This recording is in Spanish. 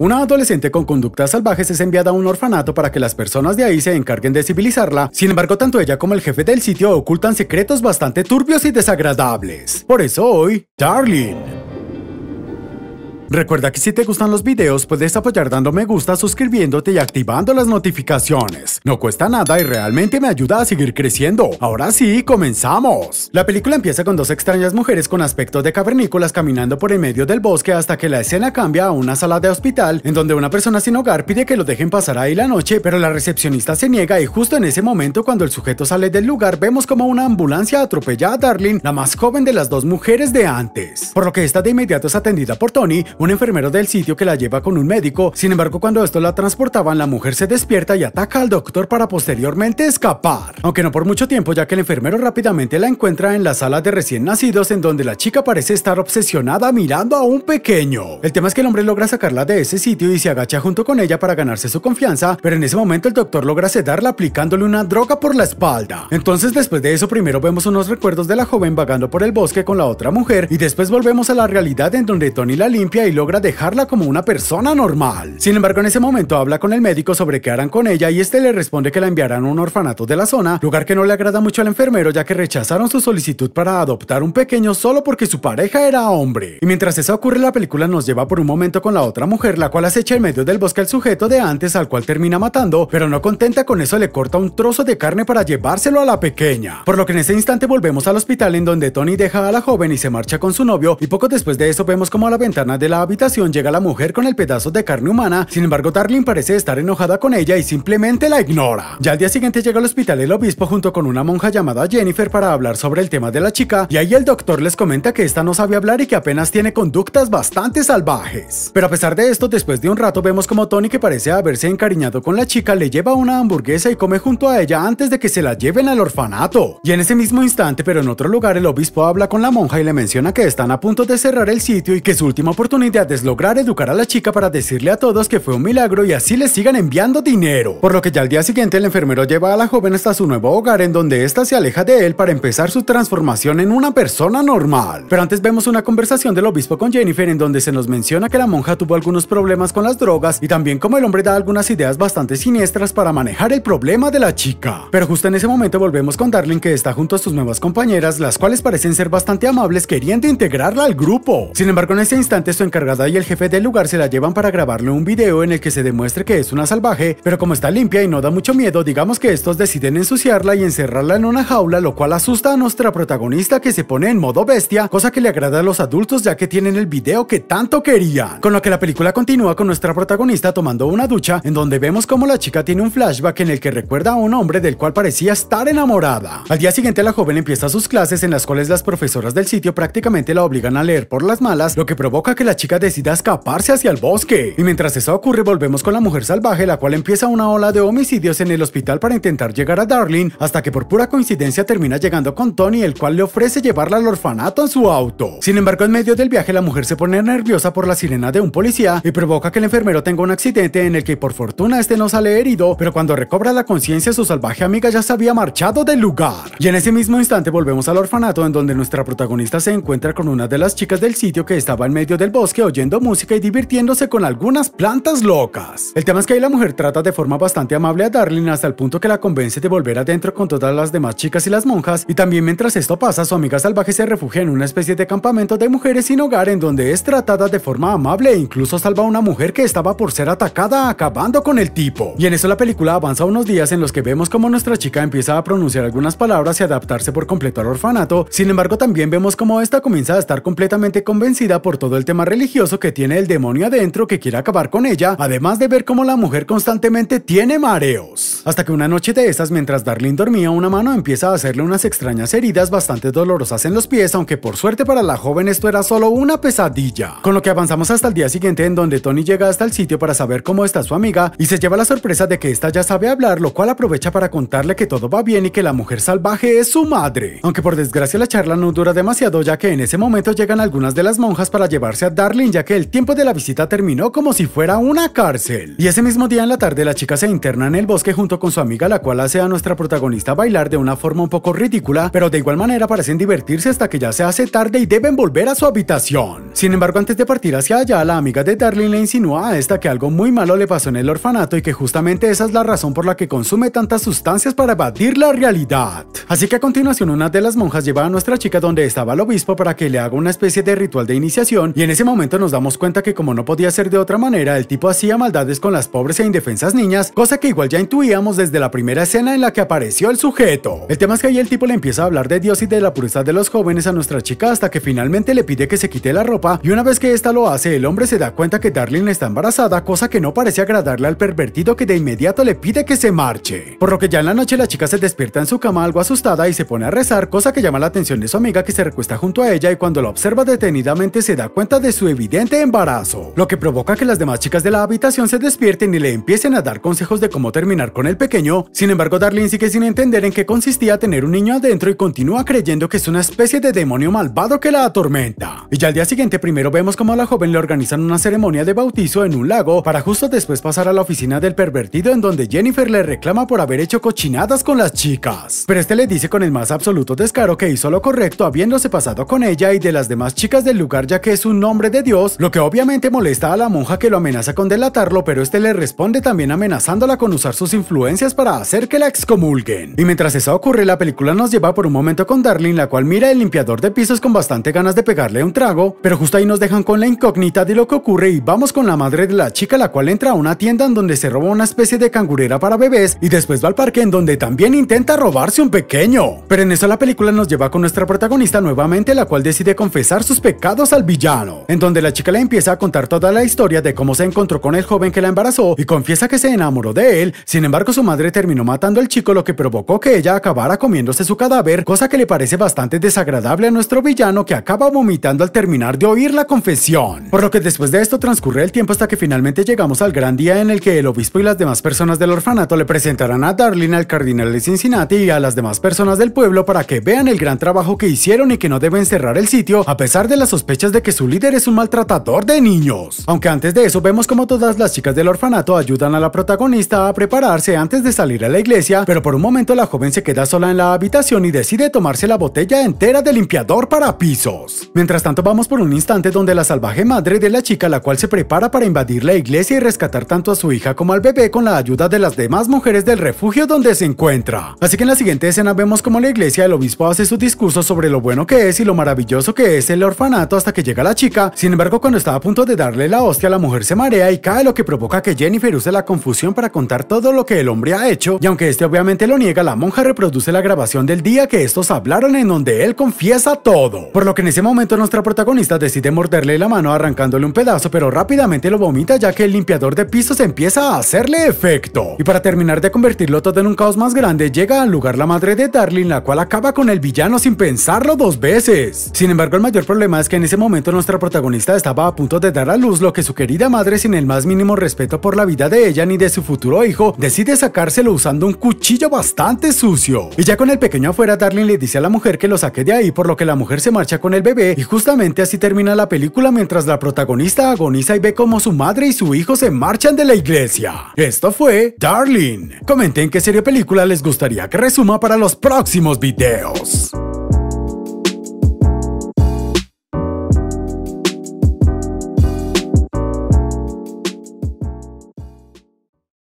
Una adolescente con conductas salvajes es enviada a un orfanato para que las personas de ahí se encarguen de civilizarla, sin embargo tanto ella como el jefe del sitio ocultan secretos bastante turbios y desagradables. Por eso hoy, Darling. Recuerda que si te gustan los videos puedes apoyar dando me gusta, suscribiéndote y activando las notificaciones. No cuesta nada y realmente me ayuda a seguir creciendo. Ahora sí, comenzamos. La película empieza con dos extrañas mujeres con aspecto de cavernícolas caminando por el medio del bosque hasta que la escena cambia a una sala de hospital en donde una persona sin hogar pide que lo dejen pasar ahí la noche, pero la recepcionista se niega y justo en ese momento cuando el sujeto sale del lugar vemos como una ambulancia atropella a Darling, la más joven de las dos mujeres de antes. Por lo que esta de inmediato es atendida por Tony, un enfermero del sitio que la lleva con un médico. Sin embargo, cuando esto la transportaban, la mujer se despierta y ataca al doctor para posteriormente escapar. Aunque no por mucho tiempo, ya que el enfermero rápidamente la encuentra en la sala de recién nacidos, en donde la chica parece estar obsesionada mirando a un pequeño. El tema es que el hombre logra sacarla de ese sitio y se agacha junto con ella para ganarse su confianza, pero en ese momento el doctor logra sedarla aplicándole una droga por la espalda. Entonces, después de eso, primero vemos unos recuerdos de la joven vagando por el bosque con la otra mujer y después volvemos a la realidad en donde Tony la limpia y logra dejarla como una persona normal. Sin embargo, en ese momento habla con el médico sobre qué harán con ella y este le responde que la enviarán a un orfanato de la zona, lugar que no le agrada mucho al enfermero ya que rechazaron su solicitud para adoptar un pequeño solo porque su pareja era hombre. Y mientras eso ocurre, la película nos lleva por un momento con la otra mujer, la cual acecha en medio del bosque al sujeto de antes al cual termina matando, pero no contenta con eso le corta un trozo de carne para llevárselo a la pequeña. Por lo que en ese instante volvemos al hospital en donde Tony deja a la joven y se marcha con su novio y poco después de eso vemos como a la ventana de la habitación llega la mujer con el pedazo de carne humana, sin embargo Darling parece estar enojada con ella y simplemente la ignora. Ya al día siguiente llega al hospital el obispo junto con una monja llamada Jennifer para hablar sobre el tema de la chica y ahí el doctor les comenta que esta no sabe hablar y que apenas tiene conductas bastante salvajes. Pero a pesar de esto, después de un rato vemos como Tony que parece haberse encariñado con la chica le lleva una hamburguesa y come junto a ella antes de que se la lleven al orfanato. Y en ese mismo instante, pero en otro lugar, el obispo habla con la monja y le menciona que están a punto de cerrar el sitio y que su última oportunidad idea es lograr educar a la chica para decirle a todos que fue un milagro y así le sigan enviando dinero. Por lo que ya al día siguiente el enfermero lleva a la joven hasta su nuevo hogar en donde ésta se aleja de él para empezar su transformación en una persona normal. Pero antes vemos una conversación del obispo con Jennifer en donde se nos menciona que la monja tuvo algunos problemas con las drogas y también como el hombre da algunas ideas bastante siniestras para manejar el problema de la chica. Pero justo en ese momento volvemos con Darling que está junto a sus nuevas compañeras, las cuales parecen ser bastante amables queriendo integrarla al grupo. Sin embargo, en ese instante su encargada y el jefe del lugar se la llevan para grabarle un video en el que se demuestre que es una salvaje, pero como está limpia y no da mucho miedo, digamos que estos deciden ensuciarla y encerrarla en una jaula, lo cual asusta a nuestra protagonista que se pone en modo bestia, cosa que le agrada a los adultos ya que tienen el video que tanto querían. Con lo que la película continúa con nuestra protagonista tomando una ducha, en donde vemos como la chica tiene un flashback en el que recuerda a un hombre del cual parecía estar enamorada. Al día siguiente la joven empieza sus clases en las cuales las profesoras del sitio prácticamente la obligan a leer por las malas, lo que provoca que la chica decide escaparse hacia el bosque. Y mientras eso ocurre, volvemos con la mujer salvaje, la cual empieza una ola de homicidios en el hospital para intentar llegar a Darling, hasta que por pura coincidencia termina llegando con Tony, el cual le ofrece llevarla al orfanato en su auto. Sin embargo, en medio del viaje, la mujer se pone nerviosa por la sirena de un policía y provoca que el enfermero tenga un accidente en el que por fortuna este no sale herido, pero cuando recobra la conciencia, su salvaje amiga ya se había marchado del lugar. Y en ese mismo instante volvemos al orfanato en donde nuestra protagonista se encuentra con una de las chicas del sitio que estaba en medio del bosque que oyendo música y divirtiéndose con algunas plantas locas. El tema es que ahí la mujer trata de forma bastante amable a Darling hasta el punto que la convence de volver adentro con todas las demás chicas y las monjas, y también mientras esto pasa, su amiga salvaje se refugia en una especie de campamento de mujeres sin hogar en donde es tratada de forma amable e incluso salva a una mujer que estaba por ser atacada acabando con el tipo. Y en eso la película avanza unos días en los que vemos como nuestra chica empieza a pronunciar algunas palabras y adaptarse por completo al orfanato, sin embargo también vemos como esta comienza a estar completamente convencida por todo el tema religioso religioso que tiene el demonio adentro que quiere acabar con ella, además de ver cómo la mujer constantemente tiene mareos. Hasta que una noche de esas, mientras Darlene dormía, una mano empieza a hacerle unas extrañas heridas bastante dolorosas en los pies, aunque por suerte para la joven esto era solo una pesadilla. Con lo que avanzamos hasta el día siguiente en donde Tony llega hasta el sitio para saber cómo está su amiga y se lleva la sorpresa de que esta ya sabe hablar, lo cual aprovecha para contarle que todo va bien y que la mujer salvaje es su madre. Aunque por desgracia la charla no dura demasiado ya que en ese momento llegan algunas de las monjas para llevarse a Darlene ya que el tiempo de la visita terminó como si fuera una cárcel. Y ese mismo día en la tarde la chica se interna en el bosque junto con su amiga la cual hace a nuestra protagonista bailar de una forma un poco ridícula, pero de igual manera parecen divertirse hasta que ya se hace tarde y deben volver a su habitación. Sin embargo, antes de partir hacia allá, la amiga de Darling le insinúa a esta que algo muy malo le pasó en el orfanato y que justamente esa es la razón por la que consume tantas sustancias para evadir la realidad. Así que a continuación una de las monjas lleva a nuestra chica donde estaba el obispo para que le haga una especie de ritual de iniciación y en ese momento nos damos cuenta que como no podía ser de otra manera, el tipo hacía maldades con las pobres e indefensas niñas, cosa que igual ya intuíamos desde la primera escena en la que apareció el sujeto. El tema es que ahí el tipo le empieza a hablar de Dios y de la pureza de los jóvenes a nuestra chica hasta que finalmente le pide que se quite la ropa y una vez que esta lo hace, el hombre se da cuenta que Darlene está embarazada, cosa que no parece agradarle al pervertido que de inmediato le pide que se marche. Por lo que ya en la noche la chica se despierta en su cama algo asustada y se pone a rezar, cosa que llama la atención de su amiga que se recuesta junto a ella y cuando la observa detenidamente se da cuenta de su evidente embarazo, lo que provoca que las demás chicas de la habitación se despierten y le empiecen a dar consejos de cómo terminar con el pequeño. Sin embargo, Darlene sigue sin entender en qué consistía tener un niño adentro y continúa creyendo que es una especie de demonio malvado que la atormenta. Y ya al día siguiente primero vemos cómo a la joven le organizan una ceremonia de bautizo en un lago para justo después pasar a la oficina del pervertido en donde Jennifer le reclama por haber hecho cochinadas con las chicas. Pero este le dice con el más absoluto descaro que hizo lo correcto habiéndose pasado con ella y de las demás chicas del lugar ya que es un hombre de Dios, lo que obviamente molesta a la monja que lo amenaza con delatarlo, pero este le responde también amenazándola con usar sus influencias para hacer que la excomulguen. Y mientras eso ocurre, la película nos lleva por un momento con Darling, la cual mira el limpiador de pisos con bastante ganas de pegarle un trago, pero justo ahí nos dejan con la incógnita de lo que ocurre y vamos con la madre de la chica, la cual entra a una tienda en donde se roba una especie de cangurera para bebés y después va al parque en donde también intenta robarse un pequeño. Pero en eso la película nos lleva con nuestra protagonista nuevamente, la cual decide confesar sus pecados al villano donde la chica le empieza a contar toda la historia de cómo se encontró con el joven que la embarazó y confiesa que se enamoró de él. Sin embargo, su madre terminó matando al chico, lo que provocó que ella acabara comiéndose su cadáver, cosa que le parece bastante desagradable a nuestro villano que acaba vomitando al terminar de oír la confesión. Por lo que después de esto transcurre el tiempo hasta que finalmente llegamos al gran día en el que el obispo y las demás personas del orfanato le presentarán a Darlene al cardinal de Cincinnati y a las demás personas del pueblo para que vean el gran trabajo que hicieron y que no deben cerrar el sitio a pesar de las sospechas de que su líder es un maltratador de niños. Aunque antes de eso vemos como todas las chicas del orfanato ayudan a la protagonista a prepararse antes de salir a la iglesia, pero por un momento la joven se queda sola en la habitación y decide tomarse la botella entera de limpiador para pisos. Mientras tanto vamos por un instante donde la salvaje madre de la chica la cual se prepara para invadir la iglesia y rescatar tanto a su hija como al bebé con la ayuda de las demás mujeres del refugio donde se encuentra. Así que en la siguiente escena vemos como la iglesia el obispo hace su discurso sobre lo bueno que es y lo maravilloso que es el orfanato hasta que llega la chica sin embargo, cuando está a punto de darle la hostia, la mujer se marea y cae, lo que provoca que Jennifer use la confusión para contar todo lo que el hombre ha hecho. Y aunque este obviamente lo niega, la monja reproduce la grabación del día que estos hablaron en donde él confiesa todo. Por lo que en ese momento nuestra protagonista decide morderle la mano arrancándole un pedazo, pero rápidamente lo vomita ya que el limpiador de pisos empieza a hacerle efecto. Y para terminar de convertirlo todo en un caos más grande, llega al lugar la madre de Darling, la cual acaba con el villano sin pensarlo dos veces. Sin embargo, el mayor problema es que en ese momento nuestra protagonista estaba a punto de dar a luz lo que su querida madre, sin el más mínimo respeto por la vida de ella ni de su futuro hijo, decide sacárselo usando un cuchillo bastante sucio. Y ya con el pequeño afuera, Darling le dice a la mujer que lo saque de ahí, por lo que la mujer se marcha con el bebé y justamente así termina la película mientras la protagonista agoniza y ve como su madre y su hijo se marchan de la iglesia. Esto fue Darling. Comenten qué serie película les gustaría que resuma para los próximos videos.